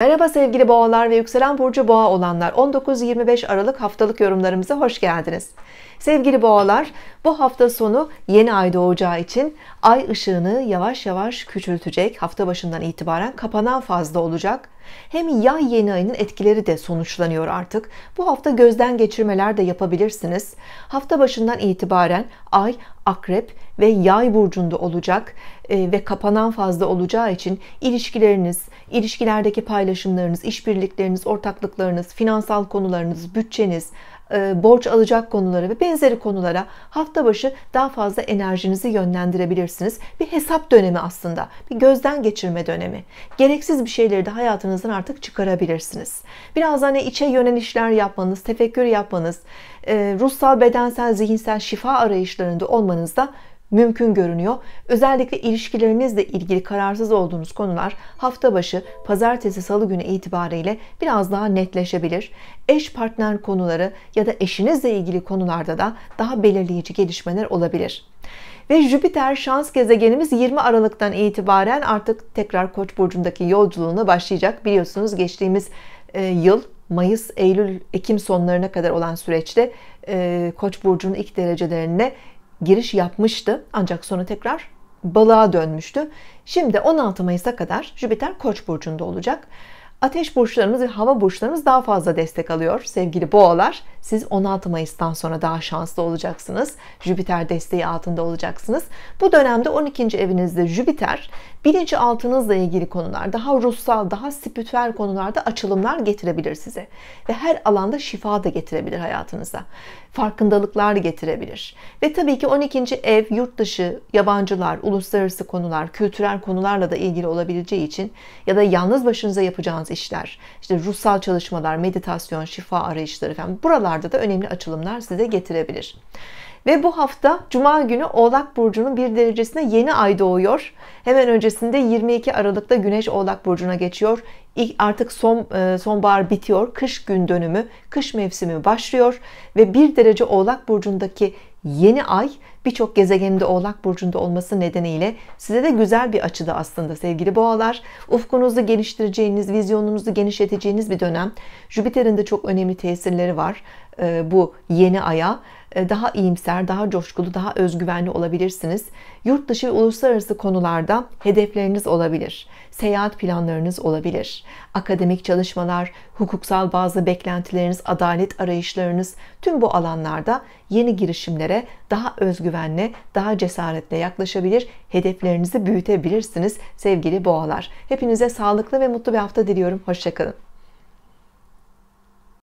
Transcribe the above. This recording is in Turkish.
Merhaba sevgili boğalar ve yükselen burcu boğa olanlar 19-25 Aralık haftalık yorumlarımıza hoş geldiniz sevgili boğalar bu hafta sonu yeni ay doğacağı için ay ışığını yavaş yavaş küçültecek hafta başından itibaren kapanan fazla olacak hem yay yeni ayının etkileri de sonuçlanıyor artık. Bu hafta gözden geçirmeler de yapabilirsiniz. Hafta başından itibaren ay akrep ve yay burcunda olacak e, ve kapanan fazla olacağı için ilişkileriniz, ilişkilerdeki paylaşımlarınız, işbirlikleriniz, ortaklıklarınız, finansal konularınız, bütçeniz, e, borç alacak konulara ve benzeri konulara hafta başı daha fazla enerjinizi yönlendirebilirsiniz. Bir hesap dönemi aslında. Bir gözden geçirme dönemi. Gereksiz bir şeyleri de hayatınızdan artık çıkarabilirsiniz. Biraz hani içe yönen işler yapmanız, tefekkür yapmanız, e, ruhsal, bedensel, zihinsel şifa arayışlarında olmanız da mümkün görünüyor. Özellikle ilişkilerinizle ilgili kararsız olduğunuz konular hafta başı pazartesi salı günü itibariyle biraz daha netleşebilir. Eş partner konuları ya da eşinizle ilgili konularda da daha belirleyici gelişmeler olabilir. Ve Jüpiter şans gezegenimiz 20 Aralık'tan itibaren artık tekrar Koç burcundaki yolculuğuna başlayacak. Biliyorsunuz geçtiğimiz e, yıl Mayıs, Eylül, Ekim sonlarına kadar olan süreçte e, Koç burcunun ilk derecelerine giriş yapmıştı ancak sonra tekrar balığa dönmüştü. Şimdi 16 Mayıs'a kadar Jüpiter Koç burcunda olacak. Ateş burçlarımız ve hava burçlarımız daha fazla destek alıyor sevgili boğalar siz 16 Mayıs'tan sonra daha şanslı olacaksınız. Jüpiter desteği altında olacaksınız. Bu dönemde 12. evinizde Jüpiter bilinçaltınızla ilgili konular, daha ruhsal, daha spiritüel konularda açılımlar getirebilir size. Ve her alanda şifa da getirebilir hayatınıza. Farkındalıklar getirebilir. Ve tabii ki 12. ev yurt dışı, yabancılar, uluslararası konular, kültürel konularla da ilgili olabileceği için ya da yalnız başınıza yapacağınız işler, işte ruhsal çalışmalar, meditasyon, şifa arayışları falan buralar konularda da önemli açılımlar size getirebilir. Ve bu hafta Cuma günü Oğlak Burcu'nun bir derecesine yeni ay doğuyor. Hemen öncesinde 22 Aralık'ta Güneş Oğlak Burcu'na geçiyor. İlk artık son e, sonbahar bitiyor. Kış gün dönümü, kış mevsimi başlıyor. Ve bir derece Oğlak Burcu'ndaki yeni ay birçok gezegeninde Oğlak burcunda olması nedeniyle size de güzel bir açıda aslında sevgili Boğalar. Ufkunuzu geniştireceğiniz, vizyonunuzu genişleteceğiniz bir dönem. Jüpiter'in de çok önemli tesirleri var e, bu yeni aya e, daha iyimser, daha coşkulu, daha özgüvenli olabilirsiniz. Yurt dışı ve uluslararası konularda hedefleriniz olabilir. Seyahat planlarınız olabilir. Akademik çalışmalar, hukuksal bazı beklentileriniz, adalet arayışlarınız tüm bu alanlarda yeni girişimlere daha özgüven özgüvenle, daha cesaretle yaklaşabilir, hedeflerinizi büyütebilirsiniz sevgili boğalar. Hepinize sağlıklı ve mutlu bir hafta diliyorum. Hoşçakalın.